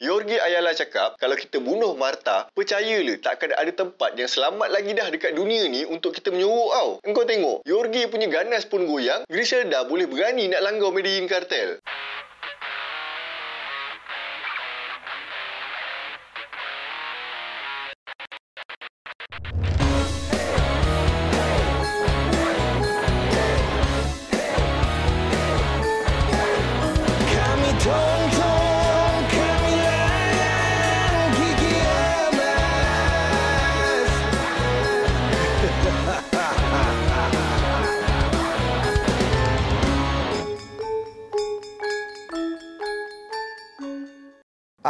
Yorgi Ayala cakap, kalau kita bunuh Marta, percayalah takkan ada tempat yang selamat lagi dah dekat dunia ni untuk kita menyuruh kau. Engkau tengok, Yorgi punya ganas pun goyang, Griselda boleh berani nak langgar Medellin Cartel. Kartel.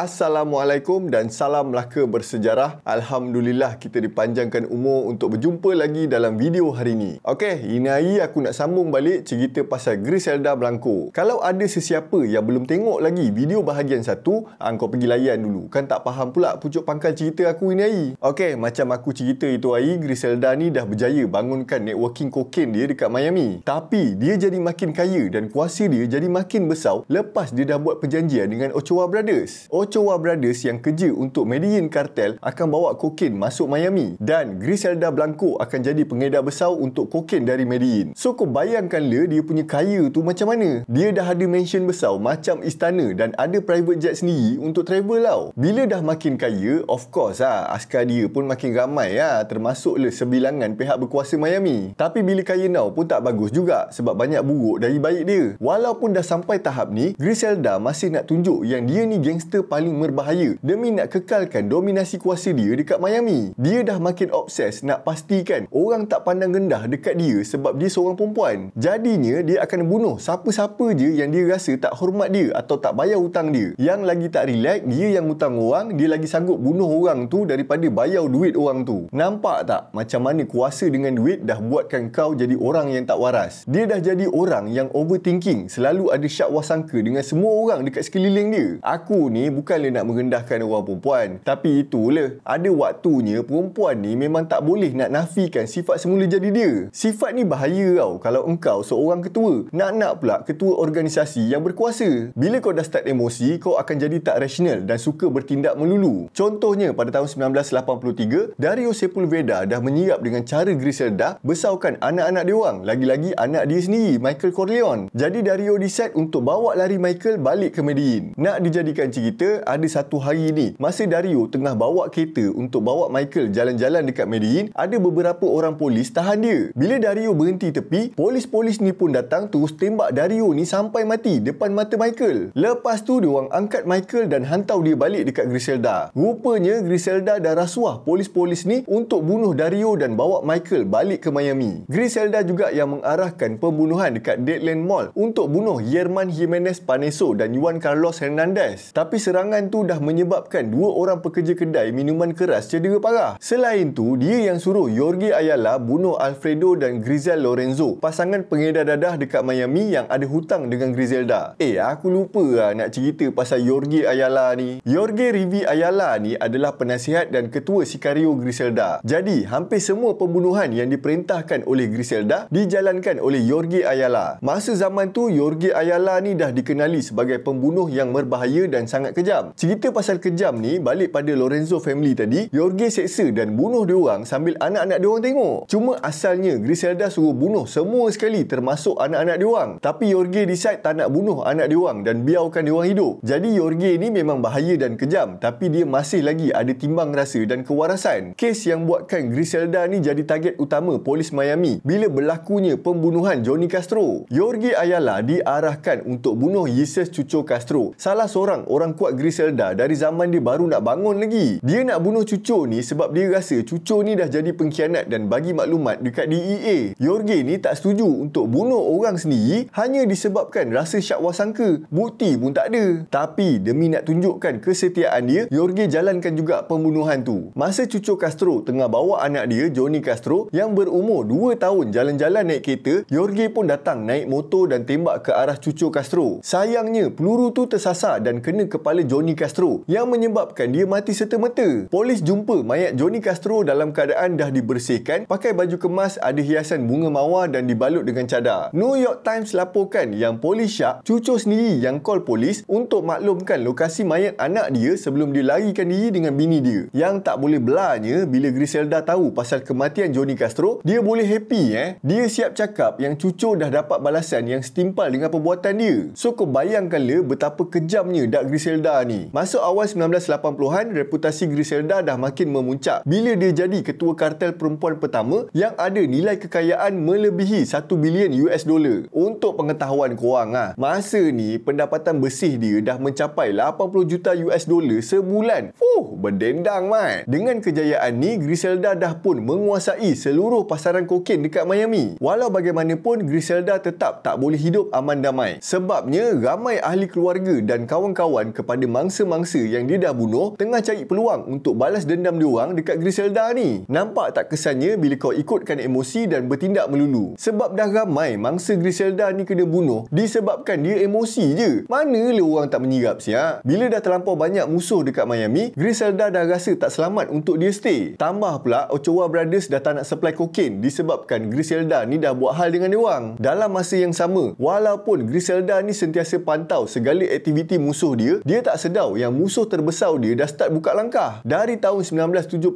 Assalamualaikum dan salam Melaka bersejarah. Alhamdulillah kita dipanjangkan umur untuk berjumpa lagi dalam video hari ini. Okey, ini hari aku nak sambung balik cerita pasal Griselda Blanco. Kalau ada sesiapa yang belum tengok lagi video bahagian satu, angkau ah, pergi layan dulu. Kan tak faham pula pucuk pangkal cerita aku ini hari. Okey, macam aku cerita itu hari, Griselda ni dah berjaya bangunkan networking kokain dia dekat Miami. Tapi, dia jadi makin kaya dan kuasa dia jadi makin besar lepas dia dah buat perjanjian dengan Ochoa Brothers. Ochoa Brothers yang kerja untuk Medellin Cartel akan bawa kokain masuk Miami dan Griselda Blanco akan jadi pengedar besar untuk kokain dari Medellin. So kau le dia punya kaya tu macam mana? Dia dah ada mansion besar macam istana dan ada private jet sendiri untuk travel tau. Bila dah makin kaya, of course ah ha, askar dia pun makin ramai ah ha, le sebilangan pihak berkuasa Miami. Tapi bila kaya now pun tak bagus juga sebab banyak buruk dari baik dia. Walaupun dah sampai tahap ni, Griselda masih nak tunjuk yang dia ni gangster paling paling berbahaya demi nak kekalkan dominasi kuasa dia dekat Miami. Dia dah makin obses nak pastikan orang tak pandang rendah dekat dia sebab dia seorang perempuan. Jadinya dia akan bunuh siapa-siapa je yang dia rasa tak hormat dia atau tak bayar hutang dia. Yang lagi tak relax, dia yang hutang orang, dia lagi sanggup bunuh orang tu daripada bayar duit orang tu. Nampak tak macam mana kuasa dengan duit dah buatkan kau jadi orang yang tak waras. Dia dah jadi orang yang overthinking, selalu ada syak wasangka dengan semua orang dekat sekeliling dia. Aku ni Bukan nak merendahkan orang perempuan. Tapi itulah, ada waktunya perempuan ni memang tak boleh nak nafikan sifat semula jadi dia. Sifat ni bahaya tau kalau engkau seorang ketua. Nak-nak pula ketua organisasi yang berkuasa. Bila kau dah start emosi, kau akan jadi tak rasional dan suka bertindak melulu. Contohnya, pada tahun 1983, Dario Sepulveda dah menyiap dengan cara Griselda besaukan anak-anak dia orang. Lagi-lagi anak dia sendiri, Michael Corleone. Jadi Dario decide untuk bawa lari Michael balik ke Medellin. Nak dijadikan cerita, ada satu hari ni masa Dario tengah bawa kereta untuk bawa Michael jalan-jalan dekat Medellin ada beberapa orang polis tahan dia bila Dario berhenti tepi polis-polis ni pun datang terus tembak Dario ni sampai mati depan mata Michael lepas tu diorang angkat Michael dan hantau dia balik dekat Griselda rupanya Griselda dah rasuah polis-polis ni untuk bunuh Dario dan bawa Michael balik ke Miami Griselda juga yang mengarahkan pembunuhan dekat Deadland Mall untuk bunuh Yerman Jimenez Paneso dan Juan Carlos Hernandez tapi serang serangan tu dah menyebabkan dua orang pekerja kedai minuman keras cedera parah. Selain tu, dia yang suruh Jorge Ayala bunuh Alfredo dan Grizel Lorenzo, pasangan pengedar dadah dekat Miami yang ada hutang dengan Griselda. Eh, aku lupa lah nak cerita pasal Jorge Ayala ni. Jorge Rivi Ayala ni adalah penasihat dan ketua sikario Griselda. Jadi, hampir semua pembunuhan yang diperintahkan oleh Griselda dijalankan oleh Jorge Ayala. Masa zaman tu, Jorge Ayala ni dah dikenali sebagai pembunuh yang berbahaya dan sangat kejam kejam. Cerita pasal kejam ni balik pada Lorenzo family tadi, Jorge seksa dan bunuh dia orang sambil anak-anak dia orang tengok. Cuma asalnya Griselda suruh bunuh semua sekali termasuk anak-anak dia orang. Tapi Jorge decide tak nak bunuh anak dia orang dan biarkan dia orang hidup. Jadi Jorge ni memang bahaya dan kejam tapi dia masih lagi ada timbang rasa dan kewarasan. Kes yang buatkan Griselda ni jadi target utama polis Miami bila berlakunya pembunuhan Johnny Castro. Jorge Ayala diarahkan untuk bunuh Jesus Cucu Castro, salah seorang orang kuat Griselda dari zaman dia baru nak bangun lagi. Dia nak bunuh cucu ni sebab dia rasa cucu ni dah jadi pengkhianat dan bagi maklumat dekat DEA. Jorge ni tak setuju untuk bunuh orang sendiri hanya disebabkan rasa syak wasangka. Bukti pun tak ada. Tapi demi nak tunjukkan kesetiaan dia, Jorge jalankan juga pembunuhan tu. Masa cucu Castro tengah bawa anak dia, Johnny Castro, yang berumur 2 tahun jalan-jalan naik kereta, Jorge pun datang naik motor dan tembak ke arah cucu Castro. Sayangnya, peluru tu tersasar dan kena kepala Johnny Castro yang menyebabkan dia mati serta-merta. Polis jumpa mayat Johnny Castro dalam keadaan dah dibersihkan, pakai baju kemas, ada hiasan bunga mawar dan dibalut dengan cadar. New York Times laporkan yang polis syak cucu sendiri yang call polis untuk maklumkan lokasi mayat anak dia sebelum dia larikan diri dengan bini dia. Yang tak boleh belanya bila Griselda tahu pasal kematian Johnny Castro, dia boleh happy eh. Dia siap cakap yang cucu dah dapat balasan yang setimpal dengan perbuatan dia. So kau bayangkanlah betapa kejamnya Dak Griselda ni. Masuk awal 1980-an, reputasi Griselda dah makin memuncak bila dia jadi ketua kartel perempuan pertama yang ada nilai kekayaan melebihi 1 bilion US dollar. Untuk pengetahuan korang ah, masa ni pendapatan bersih dia dah mencapai 80 juta US dollar sebulan. Fuh, berdendang mai. Dengan kejayaan ni, Griselda dah pun menguasai seluruh pasaran kokain dekat Miami. Walau bagaimanapun, Griselda tetap tak boleh hidup aman damai. Sebabnya, ramai ahli keluarga dan kawan-kawan kepada mangsa-mangsa yang dia dah bunuh tengah cari peluang untuk balas dendam dia orang dekat Griselda ni. Nampak tak kesannya bila kau ikutkan emosi dan bertindak melulu? Sebab dah ramai mangsa Griselda ni kena bunuh disebabkan dia emosi je. Mana le orang tak menyirap siap? Bila dah terlampau banyak musuh dekat Miami, Griselda dah rasa tak selamat untuk dia stay. Tambah pula Ochoa Brothers dah tak nak supply kokain disebabkan Griselda ni dah buat hal dengan dia orang. Dalam masa yang sama, walaupun Griselda ni sentiasa pantau segala aktiviti musuh dia, dia tak tak sedau yang musuh terbesar dia dah start buka langkah. Dari tahun 1975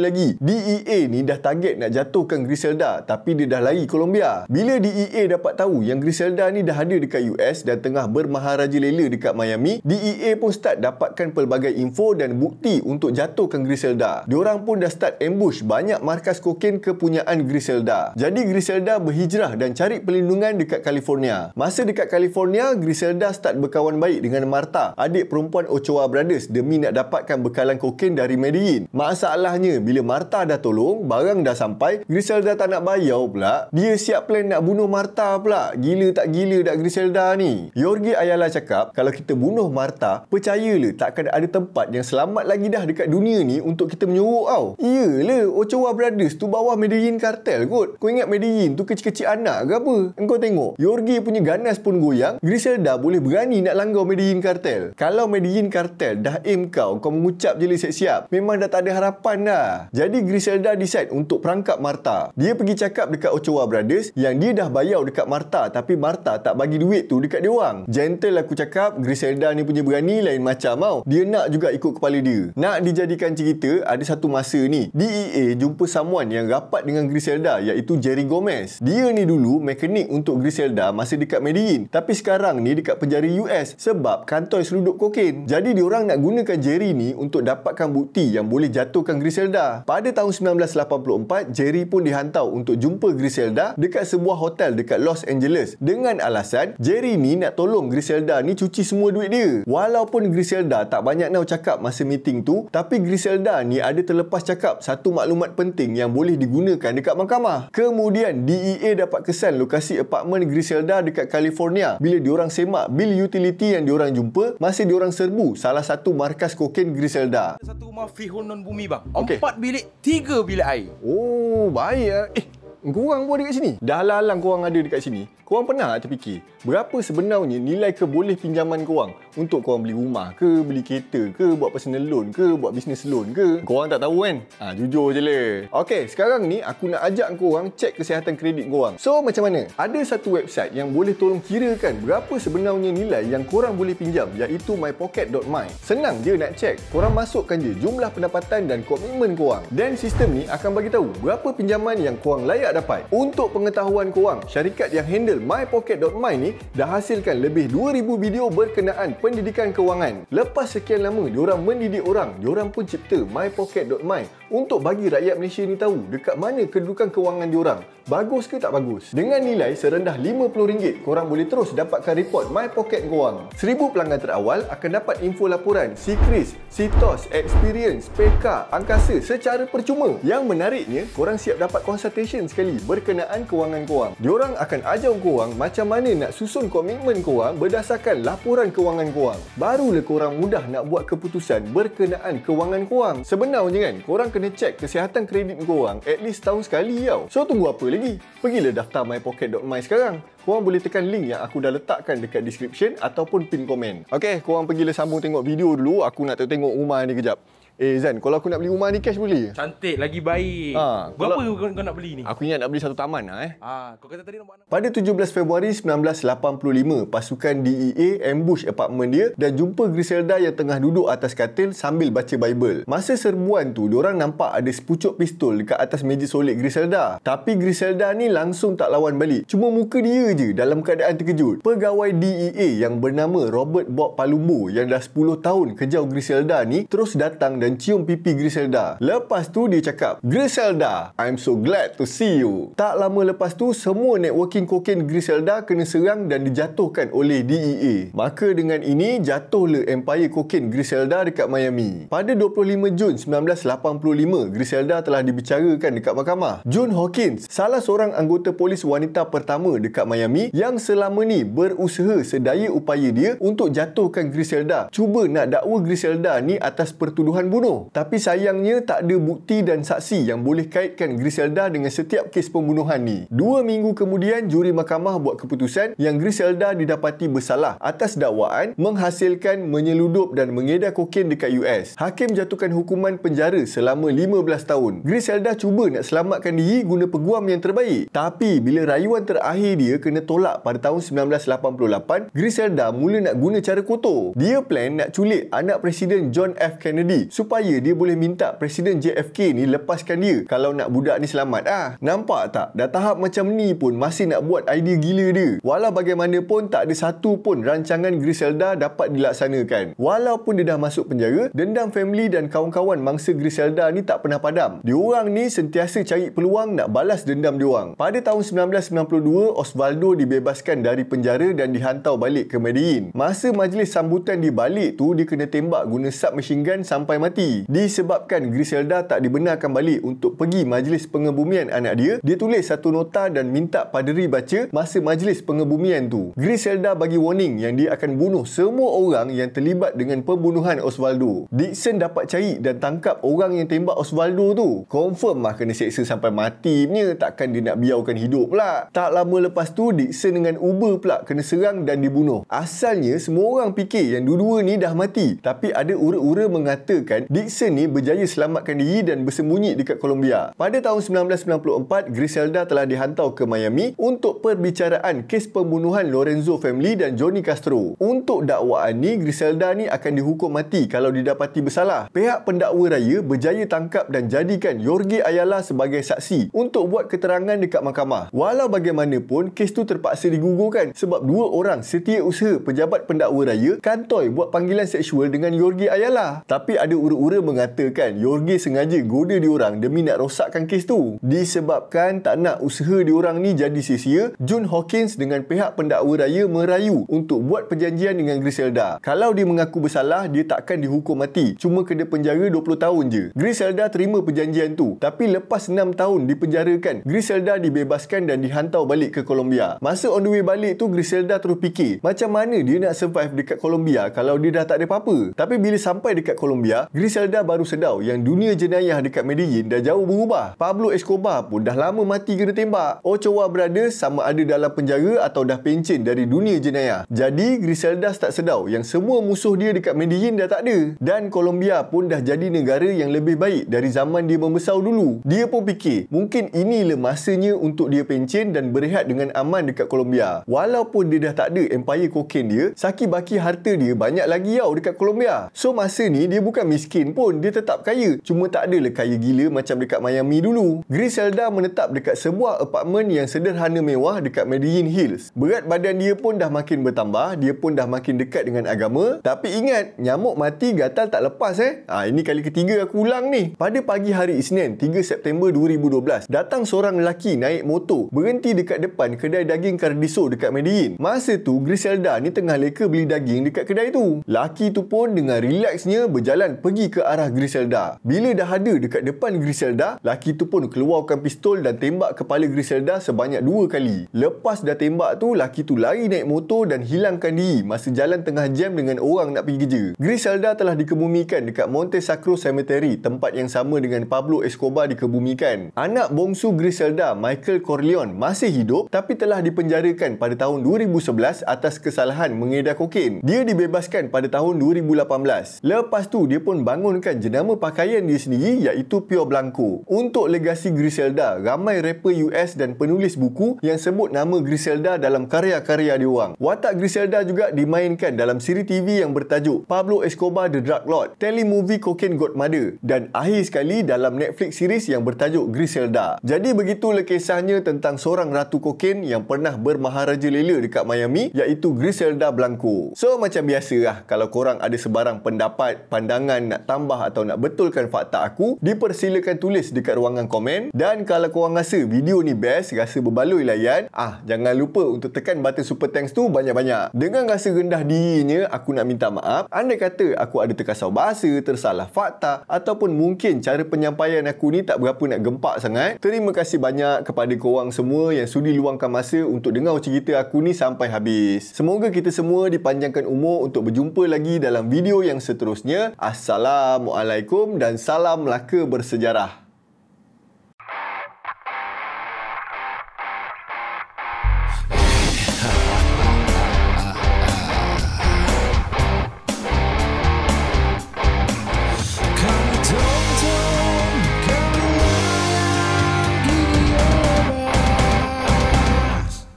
lagi, DEA ni dah target nak jatuhkan Griselda tapi dia dah lari Colombia. Bila DEA dapat tahu yang Griselda ni dah ada dekat US dan tengah bermaharaja lela dekat Miami, DEA pun start dapatkan pelbagai info dan bukti untuk jatuhkan Griselda. Diorang pun dah start ambush banyak markas kokain kepunyaan Griselda. Jadi Griselda berhijrah dan cari perlindungan dekat California. Masa dekat California, Griselda start berkawan baik dengan Marta, adik perempuan Ochoa Brothers demi nak dapatkan bekalan kokain dari Medellin. Masalahnya, bila Marta dah tolong, barang dah sampai, Griselda tak nak bayar pula. Dia siap plan nak bunuh Marta pula. Gila tak gila dak Griselda ni. Yorgi Ayala cakap, kalau kita bunuh Marta, percayalah takkan ada tempat yang selamat lagi dah dekat dunia ni untuk kita menyuruh tau. Iyalah, Ochoa Brothers tu bawah Medellin kartel kot. Kau ingat Medellin tu kecil-kecil anak ke apa? Engkau tengok, Yorgi punya ganas pun goyang, Griselda boleh berani nak langgar Medellin kartel. Kalau kalau Medellin Cartel dah aim kau, kau mengucap jeli siap-siap, memang dah tak ada harapan dah. Jadi Griselda decide untuk perangkap Marta. Dia pergi cakap dekat Ochoa Brothers yang dia dah bayar dekat Marta tapi Marta tak bagi duit tu dekat dia orang. Gentle aku cakap, Griselda ni punya berani lain macam mau. Dia nak juga ikut kepala dia. Nak dijadikan cerita, ada satu masa ni, DEA jumpa someone yang rapat dengan Griselda iaitu Jerry Gomez. Dia ni dulu mekanik untuk Griselda masa dekat Medellin. Tapi sekarang ni dekat penjara US sebab kantoi seluduk kokoh kokain. Jadi diorang nak gunakan Jerry ni untuk dapatkan bukti yang boleh jatuhkan Griselda. Pada tahun 1984, Jerry pun dihantau untuk jumpa Griselda dekat sebuah hotel dekat Los Angeles dengan alasan Jerry ni nak tolong Griselda ni cuci semua duit dia. Walaupun Griselda tak banyak nak cakap masa meeting tu, tapi Griselda ni ada terlepas cakap satu maklumat penting yang boleh digunakan dekat mahkamah. Kemudian DEA dapat kesan lokasi apartmen Griselda dekat California bila diorang semak bil utility yang diorang jumpa masih diorang orang serbu salah satu markas kokain Griselda. Satu rumah freehold non bumi bang. Okay. Empat bilik, tiga bilik air. Oh, baik. Eh, eh korang pun ada kat sini. Dah lalang korang ada dekat sini. Korang pernah tak terfikir berapa sebenarnya nilai keboleh pinjaman korang untuk korang beli rumah ke, beli kereta ke, buat personal loan ke, buat business loan ke? Korang tak tahu kan? ha, jujur je le. Lah. Okay, sekarang ni aku nak ajak korang cek kesihatan kredit korang. So, macam mana? Ada satu website yang boleh tolong kirakan berapa sebenarnya nilai yang korang boleh pinjam iaitu mypocket.my. Senang dia nak cek. Korang masukkan je jumlah pendapatan dan komitmen korang. Dan sistem ni akan bagi tahu berapa pinjaman yang korang layak dapat. Untuk pengetahuan korang, syarikat yang handle mypocket.my ni dah hasilkan lebih 2000 video berkenaan pendidikan kewangan. Lepas sekian lama diorang mendidik orang, diorang pun cipta mypocket.my untuk bagi rakyat Malaysia ni tahu dekat mana kedudukan kewangan diorang. Bagus ke tak bagus? Dengan nilai serendah RM50, korang boleh terus dapatkan report My Pocket Goang. Seribu pelanggan terawal akan dapat info laporan Secret, Sitos, Experience, PK, Angkasa secara percuma. Yang menariknya, korang siap dapat consultation sekali berkenaan kewangan korang. Diorang akan ajar korang macam mana nak susun komitmen korang berdasarkan laporan kewangan korang. Barulah korang mudah nak buat keputusan berkenaan kewangan korang. Sebenarnya kan, korang kena kena check kesihatan kredit korang at least tahun sekali tau. So tunggu apa lagi? Pergilah daftar mypocket.my sekarang. Korang boleh tekan link yang aku dah letakkan dekat description ataupun pin komen. Okay, korang pergilah sambung tengok video dulu. Aku nak tengok rumah ni kejap. Eh Zan, kalau aku nak beli rumah ni cash boleh? Cantik, lagi baik. Ha, Berapa kalau, kau, kau nak beli ni? Aku ingat nak beli satu taman lah eh. Ha, kau kata tadi nak Pada 17 Februari 1985, pasukan DEA ambush apartment dia dan jumpa Griselda yang tengah duduk atas katil sambil baca Bible. Masa serbuan tu, diorang nampak ada sepucuk pistol dekat atas meja solid Griselda. Tapi Griselda ni langsung tak lawan balik. Cuma muka dia je dalam keadaan terkejut. Pegawai DEA yang bernama Robert Bob Palumbo yang dah 10 tahun kejauh Griselda ni terus datang dan cium pipi Griselda. Lepas tu dia cakap, Griselda, I'm so glad to see you. Tak lama lepas tu, semua networking kokain Griselda kena serang dan dijatuhkan oleh DEA. Maka dengan ini, jatuhlah empire kokain Griselda dekat Miami. Pada 25 Jun 1985, Griselda telah dibicarakan dekat mahkamah. June Hawkins, salah seorang anggota polis wanita pertama dekat Miami yang selama ni berusaha sedaya upaya dia untuk jatuhkan Griselda. Cuba nak dakwa Griselda ni atas pertuduhan bunuh. Tapi sayangnya tak ada bukti dan saksi yang boleh kaitkan Griselda dengan setiap kes pembunuhan ni. Dua minggu kemudian, juri mahkamah buat keputusan yang Griselda didapati bersalah atas dakwaan menghasilkan menyeludup dan mengedar kokain dekat US. Hakim jatuhkan hukuman penjara selama 15 tahun. Griselda cuba nak selamatkan diri guna peguam yang terbaik. Tapi bila rayuan terakhir dia kena tolak pada tahun 1988, Griselda mula nak guna cara kotor. Dia plan nak culik anak Presiden John F. Kennedy supaya dia boleh minta Presiden JFK ni lepaskan dia kalau nak budak ni selamat ah. Nampak tak? Dah tahap macam ni pun masih nak buat idea gila dia. Walau bagaimanapun tak ada satu pun rancangan Griselda dapat dilaksanakan. Walaupun dia dah masuk penjara, dendam family dan kawan-kawan mangsa Griselda ni tak pernah padam. Diorang ni sentiasa cari peluang nak balas dendam diorang. Pada tahun 1992, Osvaldo dibebaskan dari penjara dan dihantau balik ke Medellin. Masa majlis sambutan di balik tu, dia kena tembak guna submachine gun sampai mati mati disebabkan Griselda tak dibenarkan balik untuk pergi majlis pengebumian anak dia, dia tulis satu nota dan minta paderi baca masa majlis pengebumian tu. Griselda bagi warning yang dia akan bunuh semua orang yang terlibat dengan pembunuhan Osvaldo. Dixon dapat cari dan tangkap orang yang tembak Osvaldo tu. Confirm lah kena seksa sampai mati punya takkan dia nak biarkan hidup pula. Tak lama lepas tu Dixon dengan Uber pula kena serang dan dibunuh. Asalnya semua orang fikir yang dua-dua ni dah mati tapi ada ura-ura mengatakan Dixon ni berjaya selamatkan diri dan bersembunyi dekat Colombia. Pada tahun 1994, Griselda telah dihantar ke Miami untuk perbicaraan kes pembunuhan Lorenzo Family dan Johnny Castro. Untuk dakwaan ni, Griselda ni akan dihukum mati kalau didapati bersalah. Pihak pendakwa raya berjaya tangkap dan jadikan Jorge Ayala sebagai saksi untuk buat keterangan dekat mahkamah. Walau bagaimanapun, kes tu terpaksa digugurkan sebab dua orang setia usaha pejabat pendakwa raya kantoi buat panggilan seksual dengan Jorge Ayala. Tapi ada urut ura-ura mengatakan Jorge sengaja goda diorang demi nak rosakkan kes tu. Disebabkan tak nak usaha diorang ni jadi sia-sia, June Hawkins dengan pihak pendakwa raya merayu untuk buat perjanjian dengan Griselda. Kalau dia mengaku bersalah, dia takkan dihukum mati. Cuma kena penjara 20 tahun je. Griselda terima perjanjian tu. Tapi lepas 6 tahun dipenjarakan, Griselda dibebaskan dan dihantau balik ke Colombia. Masa on the way balik tu, Griselda terus fikir macam mana dia nak survive dekat Colombia kalau dia dah tak ada apa-apa. Tapi bila sampai dekat Colombia, Griselda baru sedau yang dunia jenayah dekat Medellin dah jauh berubah. Pablo Escobar pun dah lama mati kena tembak. Ochoa berada sama ada dalam penjara atau dah pencin dari dunia jenayah. Jadi Griselda tak sedau yang semua musuh dia dekat Medellin dah tak ada. Dan Colombia pun dah jadi negara yang lebih baik dari zaman dia membesar dulu. Dia pun fikir, mungkin inilah masanya untuk dia pencin dan berehat dengan aman dekat Colombia. Walaupun dia dah tak ada empire kokain dia, saki baki harta dia banyak lagi tau dekat Colombia. So masa ni dia bukan miskin miskin pun dia tetap kaya. Cuma tak adalah kaya gila macam dekat Miami dulu. Griselda menetap dekat sebuah apartmen yang sederhana mewah dekat Medellin Hills. Berat badan dia pun dah makin bertambah, dia pun dah makin dekat dengan agama. Tapi ingat, nyamuk mati gatal tak lepas eh. Ah ha, ini kali ketiga aku ulang ni. Pada pagi hari Isnin, 3 September 2012, datang seorang lelaki naik motor berhenti dekat depan kedai daging Cardiso dekat Medellin. Masa tu Griselda ni tengah leka beli daging dekat kedai tu. Laki tu pun dengan relaxnya berjalan pergi pergi ke arah Griselda. Bila dah ada dekat depan Griselda, laki tu pun keluarkan pistol dan tembak kepala Griselda sebanyak dua kali. Lepas dah tembak tu, laki tu lari naik motor dan hilangkan diri masa jalan tengah jam dengan orang nak pergi kerja. Griselda telah dikebumikan dekat Monte Sacro Cemetery, tempat yang sama dengan Pablo Escobar dikebumikan. Anak bongsu Griselda, Michael Corleone, masih hidup tapi telah dipenjarakan pada tahun 2011 atas kesalahan mengedar kokain. Dia dibebaskan pada tahun 2018. Lepas tu, dia pun membangunkan jenama pakaian dia sendiri iaitu Pure Blanco. Untuk legasi Griselda, ramai rapper US dan penulis buku yang sebut nama Griselda dalam karya-karya dia orang. Watak Griselda juga dimainkan dalam siri TV yang bertajuk Pablo Escobar The Drug Lord, telemovie Cocaine Godmother dan akhir sekali dalam Netflix series yang bertajuk Griselda. Jadi begitulah kisahnya tentang seorang ratu kokain yang pernah bermaharaja lela dekat Miami iaitu Griselda Blanco. So macam biasalah kalau korang ada sebarang pendapat, pandangan nak tambah atau nak betulkan fakta aku, dipersilakan tulis dekat ruangan komen. Dan kalau korang rasa video ni best, rasa berbaloi layan, ah jangan lupa untuk tekan button super thanks tu banyak-banyak. Dengan rasa rendah dirinya, aku nak minta maaf. anda kata aku ada terkasar bahasa, tersalah fakta ataupun mungkin cara penyampaian aku ni tak berapa nak gempak sangat. Terima kasih banyak kepada korang semua yang sudi luangkan masa untuk dengar cerita aku ni sampai habis. Semoga kita semua dipanjangkan umur untuk berjumpa lagi dalam video yang seterusnya. Assalamualaikum. Assalamualaikum dan salam Melaka bersejarah.